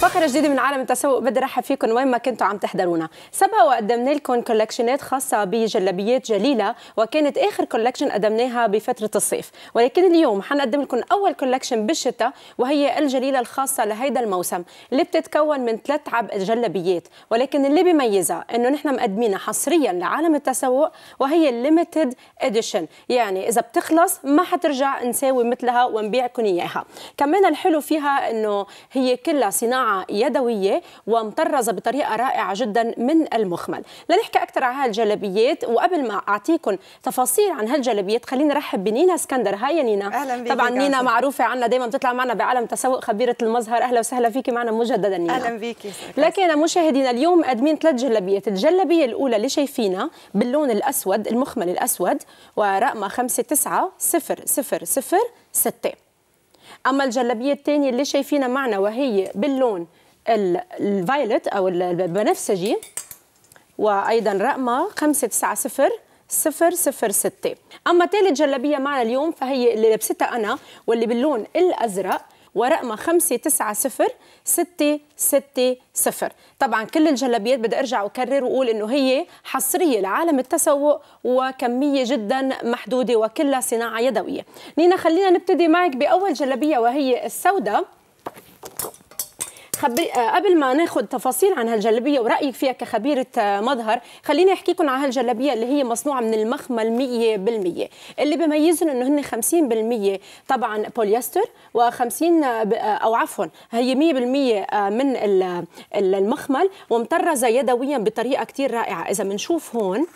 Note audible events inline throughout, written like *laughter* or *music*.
فقرة جديدة من عالم التسوق بدي رحب فيكم وين ما كنتوا عم تحضرونا سبق وقدمنا لكم كولكشنات خاصة بجلابيات جليلة وكانت آخر كولكشن قدمناها بفترة الصيف ولكن اليوم حنقدم لكم أول كولكشن بالشتاء وهي الجليلة الخاصة لهيدا الموسم اللي بتتكون من ثلاث عب جلابيات ولكن اللي بيميزها أنه نحن مقدمينها حصريا لعالم التسوق وهي الليمتد اديشن يعني إذا بتخلص ما حترجع نساوي مثلها ونبيعكم إياها كمان الحلو فيها أنه هي كلها صناعة يدوية ومطرزة بطريقة رائعة جدا من المخمل لنحكي أكثر عن هالجلبيات وقبل ما أعطيكم تفاصيل عن هالجلبيات خليني رحب بنينا اسكندر هاي يا نينا أهلا بيك طبعا نينا معروفة عنا دائما بتطلع معنا بعالم تسوق خبيرة المظهر أهلا وسهلا فيكي معنا مجددا نينا أهلا بيكي لكن مشاهدينا اليوم قادمين ثلاث جلبيات الجلبية الأولى اللي شايفينها باللون الأسود المخمل الأسود ورقمها صفر ستة اما الجلابيه الثانيه اللي شايفينها معنا وهي باللون الفايلت او البنفسجي وايضا رقمها 590 صفر صفر ستة أما ثالث جلابية معنا اليوم فهي اللي لبستها أنا واللي باللون الأزرق ورقمها 590 660 طبعا كل الجلابيات بدي ارجع واكرر واقول انه هي حصريه لعالم التسوق وكميه جدا محدوده وكلها صناعه يدويه نينا خلينا نبتدي معك باول جلابيه وهي السوداء خبر... آه، قبل ما ناخذ تفاصيل عن هالجلابيه ورايك فيها كخبيره آه، مظهر خليني احكي لكم عن هالجلابيه اللي هي مصنوعه من المخمل 100% اللي بيميزهم انه هن 50% طبعا بوليستر و50 آه، او عفوا هي 100% من المخمل ومطرزه يدويا بطريقه كثير رائعه اذا بنشوف هون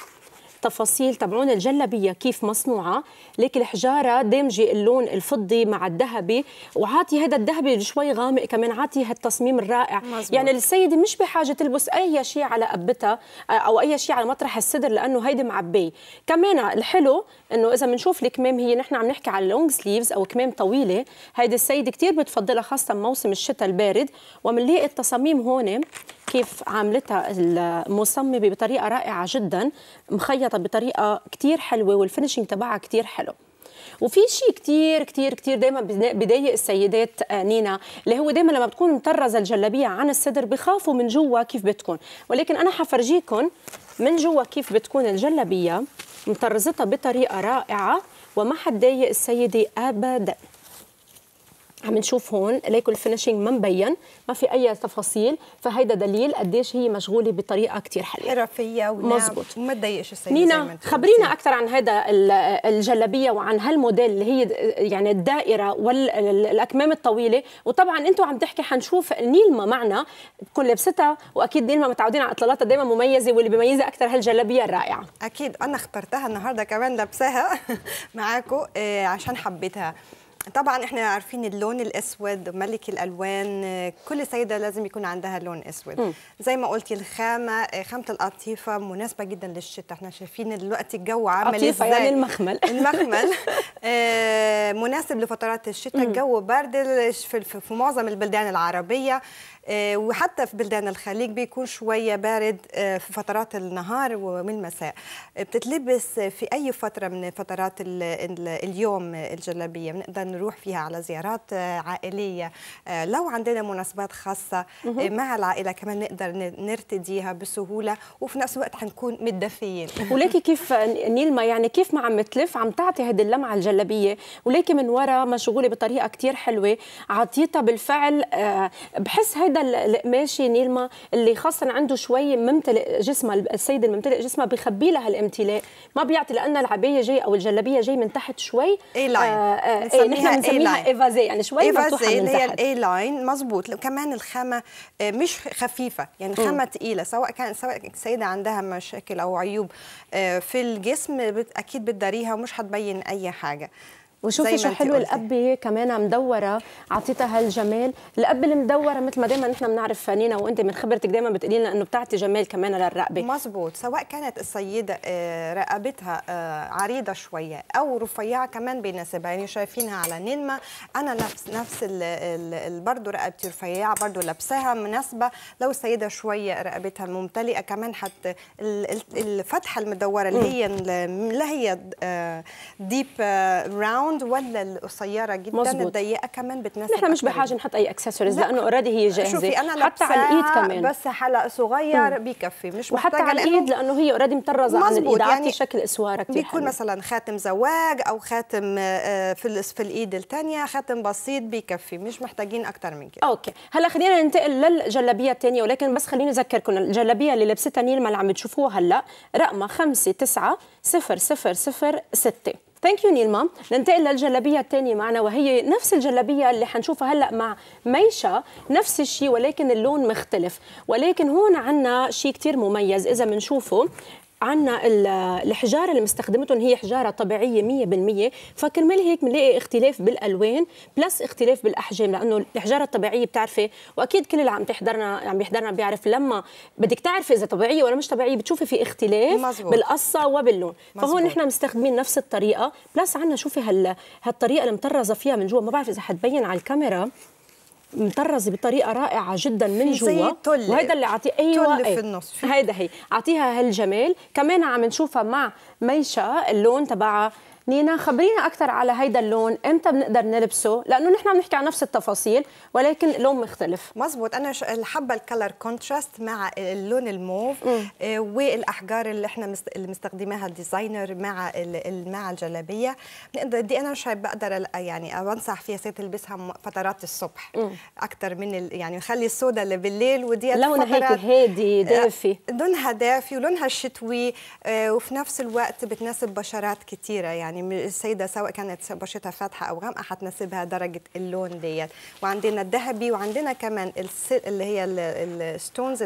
تفاصيل تبعون الجلبيه كيف مصنوعه ليك الحجاره دامجه اللون الفضي مع الذهبي وعاطي هذا الذهبي شوي غامق كمان عاطي هالتصميم الرائع مزبوط. يعني السيده مش بحاجه تلبس اي شيء على قبتها آه، او اي شيء على مطرح الصدر لانه هيدي معبيه كمان الحلو انه اذا بنشوف الكمام هي نحن عم نحكي على لونج سليفز او كمام طويله هيدي السيده كثير بتفضلها خاصه موسم الشتاء البارد ومنلاقي التصاميم هون كيف عاملتها المصممه بطريقه رائعه جدا مخيط مخططه بطريقه كتير حلوه والفينشنج تبعها كتير حلو وفي شيء كتير كتير كتير دايما بضايق السيدات آه، نينا اللي هو دايما لما بتكون مطرزه الجلابيه عن الصدر بخافوا من جوا كيف بتكون ولكن انا حفرجيكم من جوا كيف بتكون الجلابيه مطرزتها بطريقه رائعه وما حتضايق السيده ابدا عم نشوف هون ليكو الفينشينج ما مبين ما في اي تفاصيل فهيدا دليل قديش هي مشغوله بطريقه كثير حلوه حرفيه مزبوط وما تضايقش السيده نينا خبرينا اكثر عن هذا الجلابيه وعن هالموديل اللي هي يعني الدائره والاكمام الطويله وطبعا انتم عم تحكي حنشوف نيلما معنا بكون لابستها واكيد نيلما متعودين على اطلالاتها دائما مميزه واللي بيميزها اكثر هالجلابيه الرائعه اكيد انا اخترتها النهارده كمان لابساها *laughs* معاكم إيه، عشان حبيتها طبعا احنا عارفين اللون الاسود ملك الالوان كل سيده لازم يكون عندها لون اسود م. زي ما قلتي الخامه خامه القطيفه مناسبه جدا للشتاء احنا شايفين دلوقتي الجو عامل يعني ازاي يعني المخمل *laughs* المخمل آه، مناسب لفترات الشتاء الجو برد في معظم البلدان العربيه آه، وحتى في بلدان الخليج بيكون شويه بارد آه، في فترات النهار ومن المساء بتتلبس في اي فتره من فترات اليوم الجلابيه بنقدر نروح فيها على زيارات آه، عائليه آه، لو عندنا مناسبات خاصه آه، مع العائله كمان نقدر نرتديها بسهوله وفي نفس الوقت حنكون متدفيين *laughs* ولكن كيف نيلما يعني كيف ما عم تلف عم تعطي هذه اللمعه الجلبيه ولكن من ورا مشغوله بطريقه كثير حلوه عطيتها بالفعل بحس هذا القماشي نيلما اللي خاصه عنده شوي ممتلئ جسمها السيد الممتلئ جسمها بخبي لها الامتلاء ما بيعطي لأن العبايه جاي او الجلبيه جاي من تحت شوي اي لاين احنا إيه بنسميها ايفازي يعني شويه ايفازي اللي هي الاي لاين مظبوط كمان الخامه آه، مش خفيفه يعني خامه ثقيله سواء كان سواء السيده عندها مشاكل او عيوب آه، في الجسم اكيد بتداريها ومش هتبين اي حاجه وشوفي شو حلو القبية كمان مدورة عطيتها هالجمال الأب المدورة مثل ما دائما نحن بنعرف فنينة وانت من خبرتك دائما بتقولي لنا انه بتعطي جمال كمان للرقبة مزبوط سواء كانت السيدة آه، رقبتها آه، عريضة شوية او رفيعة كمان بيناسبها يعني شايفينها على نينما انا نفس نفس برضه رقبتي رفيعة برضه لابساها مناسبة لو السيدة شوية رقبتها ممتلئة كمان حتى الفتحة المدورة اللي هي لا هي ديب آه، راوند الراوند ولا القصيره جدا مزبوط. الضيقه كمان بتناسب احنا مش بحاجه نحط اي اكسسوارز لانه اوريدي هي جاهزه شوفي أنا حتى على الايد كمان بس حلق صغير مم. بيكفي مش وحتى على الايد لانه هي اوريدي مطرزه عن الايد يعني شكل اسواره كثير بيكون حلو. مثلا خاتم زواج او خاتم آه، آه، في في الايد الثانيه خاتم بسيط بيكفي مش محتاجين اكثر من كده اوكي هلا خلينا ننتقل للجلابيه الثانيه ولكن بس خليني اذكركم الجلابيه اللي لبستها نيلما اللي عم بتشوفوها هلا رقمها 5 9 0 0 0 6 ثانك يو نيلما ننتقل للجلابيه الثانيه معنا وهي نفس الجلابيه اللي حنشوفها هلا مع ميشا نفس الشيء ولكن اللون مختلف ولكن هون عندنا شيء كثير مميز اذا بنشوفه عنا الحجاره اللي مستخدمتهم هي حجاره طبيعيه 100% فكرمال هيك بنلاقي اختلاف بالالوان بلس اختلاف بالاحجام لانه الحجاره الطبيعيه بتعرفي واكيد كل اللي عم تحضرنا عم بيحضرنا بيعرف لما بدك تعرفي اذا طبيعيه ولا مش طبيعيه بتشوفي في اختلاف مزبوط. بالقصه وباللون مزبوط. فهون نحن مستخدمين نفس الطريقه بلس عنا شوفي هال هالطريقه المطرزه فيها من جوا ما بعرف اذا حتبين على الكاميرا مطرزه بطريقه رائعه جدا من جوا وهيدا اللي عطي ايوه تل في النص هيدا هي عطيها هالجمال كمان عم نشوفها مع ميشا اللون تبعها نينا خبرينا اكثر على هيدا اللون امتى بنقدر نلبسه لانه نحن عم نحكي عن نفس التفاصيل ولكن لون مختلف مزبوط انا حابه الكلر كونتراست مع اللون الموف آه، والاحجار اللي احنا اللي مستخدماها الديزاينر مع مع الجلابيه بنقدر دي انا شايف بقدر يعني انصح فيها ست تلبسها فترات الصبح اكثر من يعني نخلي السودا اللي بالليل ودي لونها هيك هادي آه، دافي لونها دافي ولونها شتوي آه، وفي نفس الوقت بتناسب بشرات كثيره يعني يعني السيده سواء كانت بشرتها فاتحه او غامقه هتناسبها درجه اللون ديت وعندنا الذهبي وعندنا كمان اللي هي الستونز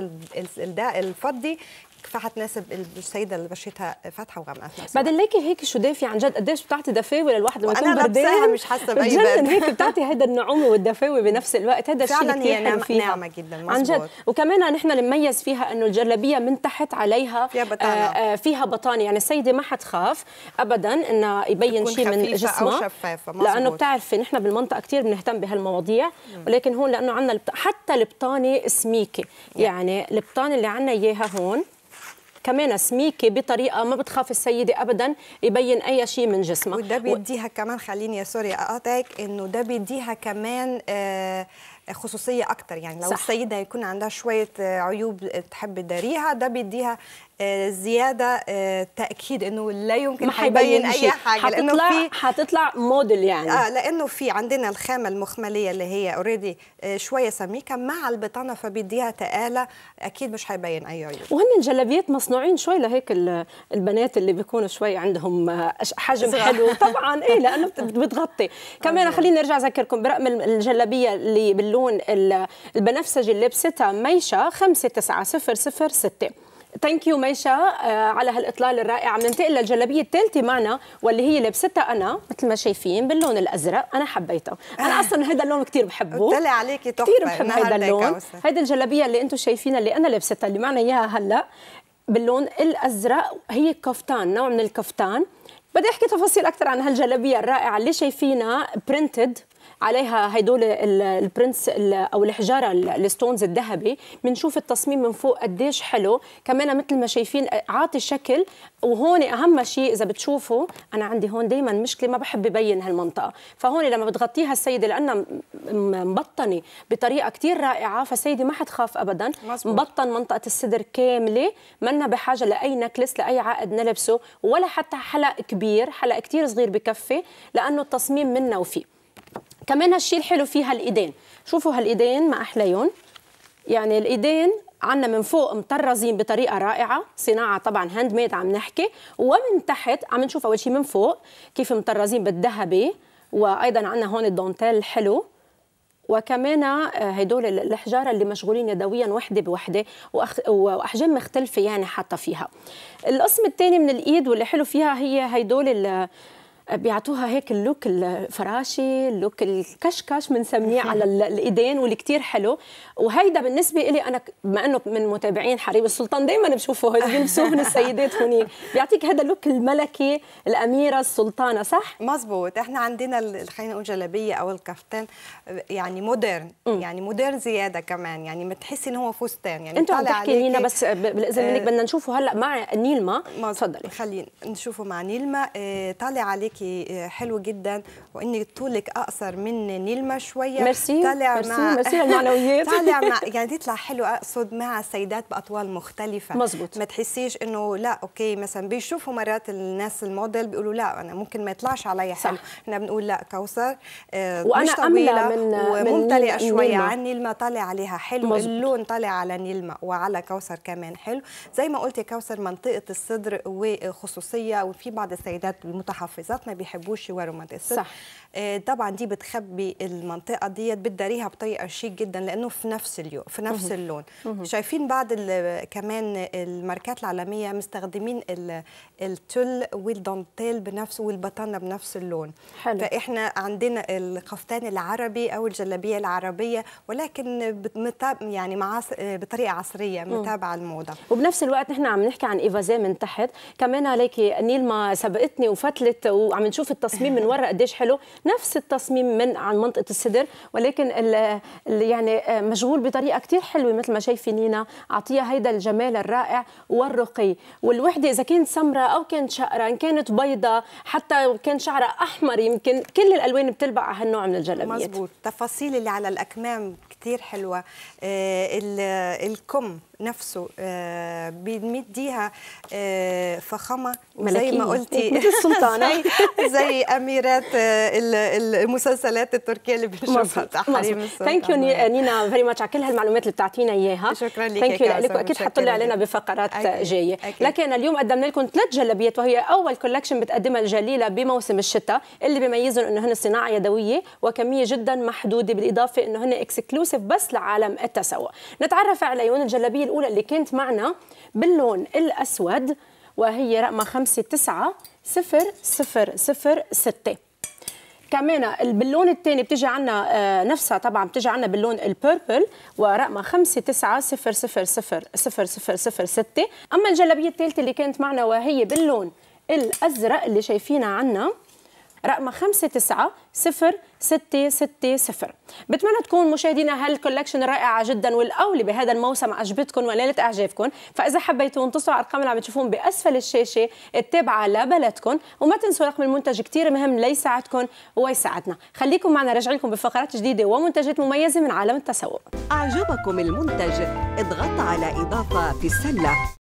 الفضي فحتناسب السيده اللي بشيتها فاتحه وغامقه بعدين ليكي هيك شو دافية عن جد قديش بتعطي دفاوي للواحد لما يكون بردان مش حاسه باي جدا هيك بتعطي هيدا النعومه والدفاوه بنفس الوقت هذا الشيء اللي كثير نعم فيها نعمه جدا مزبوط. عن جد وكمان نحن المميز فيها انه الجلابيه من تحت عليها فيها آه، بطانه آه فيها بطانه يعني السيده ما حتخاف ابدا انها يبين شيء من جسمها أو شفافة مظبوط لانه بتعرفي نحن بالمنطقه كثير بنهتم بهالمواضيع ولكن هون لانه عندنا حتى البطانه سميكه يعني البطانه اللي عندنا اياها هون كمان سميكه بطريقه ما بتخاف السيده ابدا يبين اي شيء من جسمها وده بيديها و... كمان خليني يا سوري اقاطعك انه ده بيديها كمان آه خصوصيه اكتر يعني لو صح. السيده هيكون عندها شويه آه، عيوب آه، تحب تداريها ده بيديها آه، زياده تاكيد انه لا يمكن هيبين اي حاجه هتطلع لانه في هتطلع موديل يعني اه لانه في عندنا الخامه المخمليه اللي هي اوريدي شويه سميكه مع البطانه فبيديها تقاله اكيد مش هيبين اي عيوب وهن الجلابيات مصنوعين شوي لهيك البنات اللي بيكونوا شوي عندهم حجم حلو طبعا ايه لانه *laughs* بتغطي كمان أيوة. خلينا نرجع اذكركم برقم الجلابيه اللي باللون اللون البنفسجي اللي لبستها ميشا 59006 ثانك يو ميشا آه، على هالاطلال الرائع عم ننتقل للجلابيه الثالثه معنا واللي هي لبستها انا مثل ما شايفين باللون الازرق انا حبيتها انا آه. اصلا هذا اللون كثير بحبه طلع عليكي تحفه كثير بحب هذا اللون هيدي الجلابيه اللي انتم شايفينها اللي انا لبستها اللي معنا اياها هلا باللون الازرق هي كفتان نوع من الكفتان بدي احكي تفاصيل اكثر عن هالجلابيه الرائعه اللي شايفينها برنتد عليها هدول البرنس او الحجاره الستونز الذهبي بنشوف التصميم من فوق قديش حلو كمان مثل ما شايفين عاطي شكل وهون اهم شيء اذا بتشوفوا انا عندي هون دائما مشكله ما بحب يبين هالمنطقه فهون لما بتغطيها السيده لانها مبطنه بطريقه كثير رائعه فالسيده ما حتخاف ابدا مزبوط. مبطن منطقه الصدر كامله منا بحاجه لاي نكلس لاي عقد نلبسه ولا حتى حلق كبير حلق كثير صغير بكفي لانه التصميم منا وفيه كمان هالشيء الحلو فيها الايدين شوفوا هالايدين ما احليون يعني الايدين عنا من فوق مطرزين بطريقه رائعه صناعه طبعا هاند ميد عم نحكي ومن تحت عم نشوف اول شيء من فوق كيف مطرزين بالذهبي وايضا عنا هون الدونتيل الحلو وكمان آه، هدول الحجاره اللي مشغولين يدويا وحده بوحده واحجام مختلفه يعني حتى فيها القسم الثاني من الايد واللي حلو فيها هي هدول بيعطوها هيك اللوك الفراشي اللوك الكشكش بنسميه على الايدين واللي كثير حلو وهيدا بالنسبه لي انا بما انه من متابعين حريم السلطان دائما بشوفه بيلبسوهن السيدات هونيك بيعطيك هذا اللوك الملكي الاميره السلطانه صح مزبوط احنا عندنا خلينا نقول جلابيه او الكفتان آه، يعني مودرن يعني مودرن زياده كمان يعني بتحسي ان هو فستان يعني انتوا عم تحكي لينا بس بالاذن منك آه، بدنا نشوفه هلا مع نيلما تفضلي خلينا نشوفه مع نيلما آه، طالع عليك حكي آه، حلو جدا واني طولك اقصر من نيلما شويه ميرسي طالع ميرسي مع ميرسي المعنويات *laughs* طالع مع يعني تطلع حلو اقصد مع سيدات باطوال مختلفه مزبوط ما تحسيش انه لا اوكي مثلا بيشوفوا مرات الناس الموديل بيقولوا لا انا ممكن ما يطلعش علي حلو احنا بنقول لا كوثر آه وانا املى من وممتلئه شويه عن نيلما طالع عليها حلو مزبوط. اللون طالع على نيلما وعلى كوثر كمان حلو زي ما قلت يا كوثر منطقه الصدر وخصوصيه وفي بعض السيدات المتحفظات ما بيحبوش يوروا روماتيست صح آه، طبعا دي بتخبي المنطقه ديت بتداريها بطريقه شيك جدا لانه في نفس اليوم في نفس اللون شايفين بعض كمان الماركات العالميه مستخدمين التل والدونتيل بنفس والبطانه بنفس اللون حلو. فاحنا عندنا القفطان العربي او الجلابيه العربيه ولكن يعني مع بطريقه عصريه متابعه الموضه وبنفس الوقت نحن عم نحكي عن ايفازي من تحت كمان عليكي نيلما سبقتني وفتلت وعم وعم نشوف التصميم من ورا قديش حلو نفس التصميم من عن منطقه الصدر ولكن اللي يعني مشغول بطريقه كثير حلوه مثل ما شايفين نينا اعطيها هيدا الجمال الرائع والرقي والوحده اذا كانت سمراء او كانت شقراء ان كانت بيضاء حتى كان شعرها احمر يمكن كل الالوان بتلبق على هالنوع من الجلابيات مزبوط التفاصيل اللي على الاكمام كثير حلوه آه الكم نفسه آه، بنديها آه، فخامه *laughs* *laughs* زي ما قلتي السلطانه زي اميرات آه، المسلسلات التركيه اللي بنشوفها تحريم السلطانه ثانك يو نينا فيري ماتش على كل هالمعلومات اللي بتعطينا اياها شكرا لك ثانك يو لك اكيد حتطلع علينا بفقرات جايه لكن اليوم قدمنا لكم ثلاث جلابيات وهي اول كولكشن بتقدمها الجليله بموسم الشتاء اللي بيميزهم انه هن صناعه يدويه وكميه جدا محدوده بالاضافه انه هن اكسكلوسيف بس لعالم التسوق نتعرف على عيون الجلابيه الأولى اللي كانت معنا باللون الأسود وهي رقم خمسة تسعة صفر صفر صفر ستة كمان باللون الثاني بتجي عنا آه، نفسها طبعا بتجي عنا باللون البيربل ورقمها 5 9 0 0 0 0 0 0 6 اما الجلابيه الثالثه اللي كانت معنا وهي باللون الازرق اللي شايفينها عنا رقم 5906060 بتمنى تكون مشاهدينا هالكولكشن رائعة جدا والأولى بهذا الموسم عجبتكم وليلة إعجابكم فإذا حبيتوا اتصلوا على الأرقام اللي عم تشوفون بأسفل الشاشة التابعة لبلدكم وما تنسوا رقم المنتج كتير مهم ليساعدكم ويساعدنا خليكم معنا راجعين لكم بفقرات جديدة ومنتجات مميزة من عالم التسوق أعجبكم المنتج اضغط على إضافة في السلة